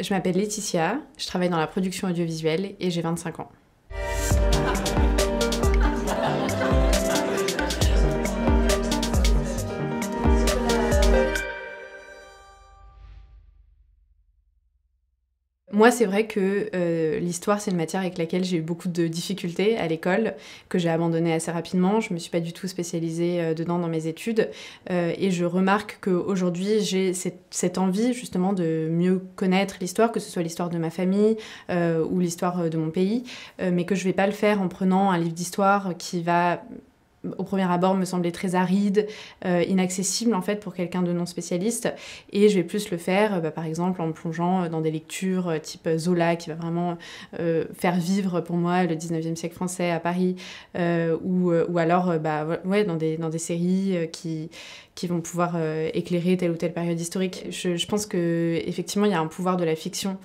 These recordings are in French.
Je m'appelle Laetitia, je travaille dans la production audiovisuelle et j'ai 25 ans. Moi, c'est vrai que euh, l'histoire, c'est une matière avec laquelle j'ai eu beaucoup de difficultés à l'école, que j'ai abandonnée assez rapidement. Je ne me suis pas du tout spécialisée euh, dedans dans mes études. Euh, et je remarque qu'aujourd'hui, j'ai cette, cette, envie justement de mieux connaître l'histoire, que ce soit l'histoire de ma famille ou l'histoire de mon pays, mais que je ne vais pas le faire en prenant un livre d'histoire qui va au premier abord me semblait très aride, euh, inaccessible en fait pour quelqu'un de non spécialiste. Et je vais plus le faire, euh, bah, par exemple, en me plongeant euh, dans des lectures type Zola, qui va vraiment faire vivre pour moi le 19e siècle français à Paris, ou, ou, alors bah, ouais, dans, des, dans des séries qui, qui vont pouvoir éclairer telle ou telle période historique. Je, je pense qu'effectivement, il y a un pouvoir de la fiction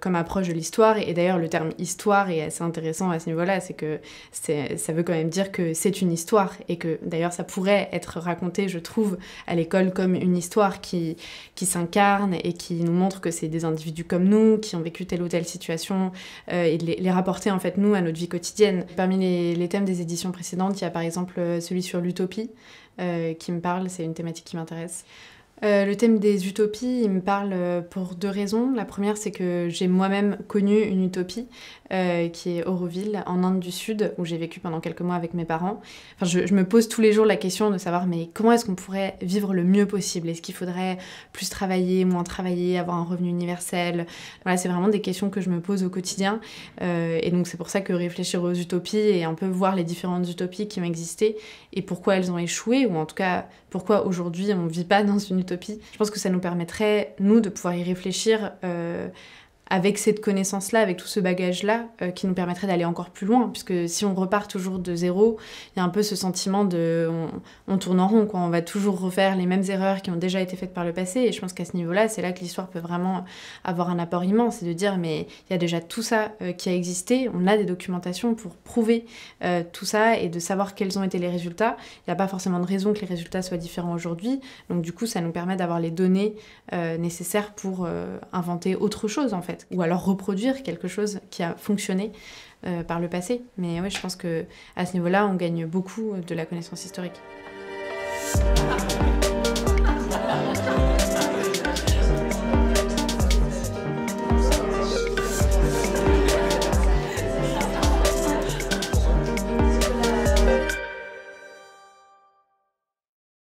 comme approche de l'histoire. Et d'ailleurs, le terme histoire est assez intéressant à ce niveau-là, c'est que ça veut quand même dire que c'est une histoire et que d'ailleurs ça pourrait être raconté, je trouve, à l'école comme une histoire qui, qui s'incarne et qui nous montre que c'est des individus comme nous qui ont vécu telle ou telle situation euh, et les, rapporter en fait nous à notre vie quotidienne. Parmi les, thèmes des éditions précédentes, il y a par exemple euh, celui sur l'utopie euh, qui me parle, c'est une thématique qui m'intéresse. Euh, le thème des utopies, il me parle euh, pour deux raisons. La première, c'est que j'ai moi-même connu une utopie euh, qui est Auroville, en Inde du Sud, où j'ai vécu pendant quelques mois avec mes parents. Enfin, je, je, me pose tous les jours la question de savoir, mais comment est-ce qu'on pourrait vivre le mieux possible Est-ce qu'il faudrait plus travailler, moins travailler, avoir un revenu universel Voilà, c'est vraiment des questions que je me pose au quotidien. et donc, c'est pour ça que réfléchir aux utopies et un peu voir les différentes utopies qui ont existé et pourquoi elles ont échoué, ou en tout cas, pourquoi aujourd'hui on ne vit pas dans une utopie je pense que ça nous permettrait, nous, de pouvoir y réfléchir euh, avec cette connaissance-là, avec tout ce bagage-là, euh, qui nous permettrait d'aller encore plus loin. Puisque si on repart toujours de zéro, il y a un peu ce sentiment de. On, tourne en rond, quoi. On va toujours refaire les mêmes erreurs qui ont déjà été faites par le passé. Et je pense qu'à ce niveau-là, c'est là que l'histoire peut vraiment avoir un apport immense. C'est de dire, mais il y a déjà tout ça euh, qui a existé. On a des documentations pour prouver euh, tout ça et de savoir quels ont été les résultats. Il n'y a pas forcément de raison que les résultats soient différents aujourd'hui. Donc, du coup, ça nous permet d'avoir les données nécessaires pour inventer autre chose, en fait ou alors reproduire quelque chose qui a fonctionné euh, par le passé. Mais oui, je pense que à ce niveau-là, on gagne beaucoup de la connaissance historique.